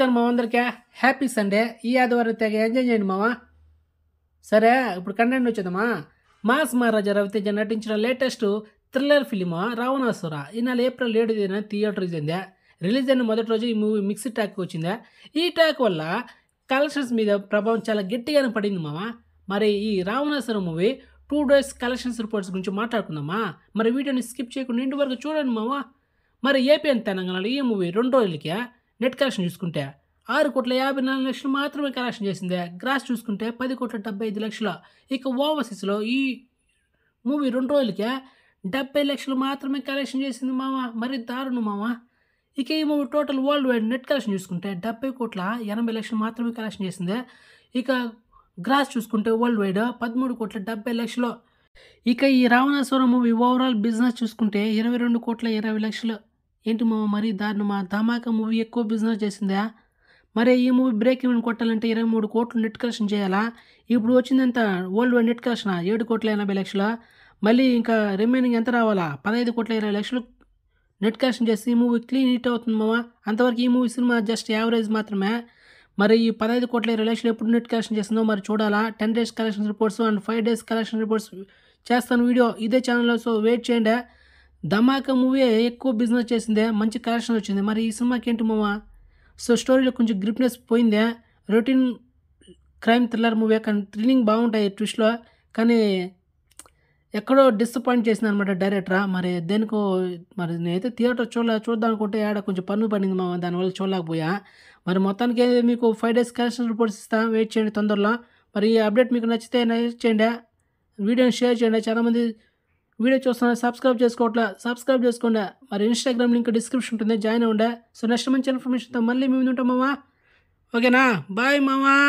నమస్కారం మా అందరికీ హ్యాపీ సండే ఈ ఆదివారం తెగ ఎంజాయ్ చేయండి మావా సరే ఇప్పుడు కంటెంట్ వచ్చేదమ్మా మాస్ మహారాజా రవితేజ నటించిన లేటెస్ట్ థ్రిల్లర్ ఫిలిం రావణాసుర ఈనాడు ఏప్రిల్ ఏడు తేదీన థియేటర్ చెందే రిలీజ్ అయిన మొదటి రోజు ఈ మూవీ మిక్స్డ్ ట్యాక్ వచ్చిందే ఈ ట్యాక్ వల్ల కలెక్షన్స్ మీద ప్రభావం చాలా గట్టిగానే పడింది మావా మరి ఈ Ravanasura movie two days collections reports గురించి మాట్లాడుకుందామా మరి వీడియోని స్కిప్ చేయకుండా ఇంటి వరకు చూడండి మావా మరి ఏపీ అని తెలంగాణలో ఈ మూవీ రెండు రోజులకే నెట్ కలెక్షన్ చూసుకుంటే ఆరు కోట్ల యాభై నాలుగు లక్షలు మాత్రమే కలెక్షన్ చేసిందే గ్రాస్ చూసుకుంటే పది కోట్ల డెబ్బై ఐదు లక్షలు ఇక ఓవర్సీస్లో ఈ మూవీ రెండు రోజులకే డెబ్బై లక్షలు మాత్రమే కలెక్షన్ చేసింది మామ మరి దారుణం మామ ఇక ఈ movie total world wide net collection చూసుకుంటే డెబ్బై కోట్ల ఎనభై లక్షలు మాత్రమే కలెక్షన్ చేసింది ఇక గ్రాస్ చూసుకుంటే వరల్డ్ వైడ్ పదమూడు కోట్ల డెబ్బై లక్షలు ఇక ఈ రావణాసురం మూవీ ఓవరాల్ బిజినెస్ చూసుకుంటే ఇరవై రెండు కోట్ల ఇరవై లక్షలు ఏంటి మామ మరీ దారుణమా ధమాకా మూవీ ఎక్కువ బిజినెస్ చేసిందా మరి ఈ మూవీ బ్రేక్ ఈవెన్ కొట్టాలంటే ఇరవై మూడు కోట్లు నెట్ కలెక్షన్ చేయాలా ఇప్పుడు వచ్చిందంత వరల్డ్ వైడ్ నెట్ కలెక్షన్ ఏడు కోట్ల ఎనభై లక్షల మళ్ళీ ఇంకా రిమైనింగ్ ఎంత రావాలా పదహైదు కోట్ల ఇరవై లక్షలు నెట్ కలెక్షన్ చేసి ఈ మూవీ క్లీన్ హిట్ అవుతుంది మామా అంతవరకు ఈ మూవీ సినిమా జస్ట్ యావరేజ్ మాత్రమే మరి ఈ పదహైదు కోట్ల ఇరవై లక్షలు ఎప్పుడు నెట్ కలెక్షన్ చేస్తుందో మరి చూడాలా ten days collection reports and five days collection reports చేస్తాను వీడియో ఇదే ఛానల్లో సో వెయిట్ చేయండి ధమాకా మూవీ ఎక్కువ బిజినెస్ చేసిందే మంచి కలెక్షన్ వచ్చింది మరి ఈ సినిమాకి ఏంటి మామ సో స్టోరీలో కొంచెం గ్రిప్నెస్ పోయిందే రొటీన్ క్రైమ్ థ్రిల్లర్ మూవీ కానీ థ్రిల్లింగ్ బాగుంటాయి ట్విస్ట్లో కానీ ఎక్కడో డిసప్పాయింట్ చేసింది అనమాట డైరెక్టరా మరి దేనికో మరి నేనైతే థియేటర్ చూడ చూద్దాం అనుకుంటే ఆడ కొంచెం పన్ను పడింది మా దానివల్ల చూడలేకపోయా మరి మొత్తానికి మీకు ఫైవ్ డేస్ కలెక్షన్ రిపోర్ట్స్ ఇస్తా వెయిట్ చేయండి తొందరలో మరి ఈ అప్డేట్ మీకు నచ్చితే చేయండి వీడియోని షేర్ చేయండి చాలామంది వీడియో చూస్తున్న సబ్స్క్రైబ్ చేసుకోవట్లా సబ్స్క్రైబ్ చేసుకోండి మరి ఇన్స్టాగ్రామ్ లింక్ డిస్క్రిప్షన్ ఉంటుంది జాయిన్ అవ్వండి సో నెక్స్ట్ మంచి ఇన్ఫర్మేషన్తో మళ్ళీ మేము ఉంటాం మామా ఓకేనా బాయ్ మామా